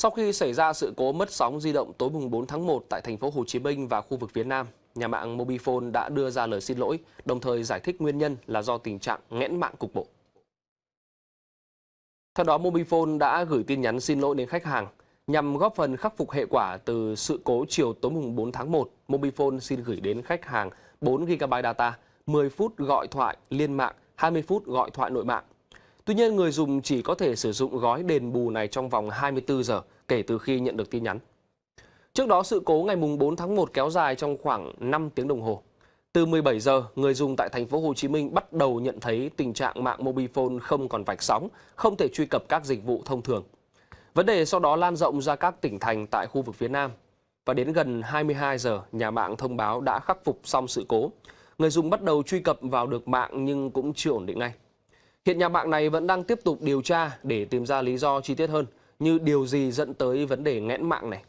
Sau khi xảy ra sự cố mất sóng di động tối mùng 4 tháng 1 tại thành phố Hồ Chí Minh và khu vực phía Nam, nhà mạng Mobifone đã đưa ra lời xin lỗi, đồng thời giải thích nguyên nhân là do tình trạng nghẽn mạng cục bộ. Theo đó, Mobifone đã gửi tin nhắn xin lỗi đến khách hàng nhằm góp phần khắc phục hệ quả từ sự cố chiều tối mùng 4 tháng 1. Mobifone xin gửi đến khách hàng 4 GB data, 10 phút gọi thoại liên mạng, 20 phút gọi thoại nội mạng Tuy nhiên, người dùng chỉ có thể sử dụng gói đền bù này trong vòng 24 giờ kể từ khi nhận được tin nhắn. Trước đó, sự cố ngày 4 tháng 1 kéo dài trong khoảng 5 tiếng đồng hồ. Từ 17 giờ, người dùng tại thành phố Hồ Chí Minh bắt đầu nhận thấy tình trạng mạng mobifone không còn vạch sóng, không thể truy cập các dịch vụ thông thường. Vấn đề sau đó lan rộng ra các tỉnh thành tại khu vực phía Nam. Và đến gần 22 giờ, nhà mạng thông báo đã khắc phục xong sự cố. Người dùng bắt đầu truy cập vào được mạng nhưng cũng chưa ổn định ngay. Hiện nhà mạng này vẫn đang tiếp tục điều tra để tìm ra lý do chi tiết hơn như điều gì dẫn tới vấn đề nghẽn mạng này.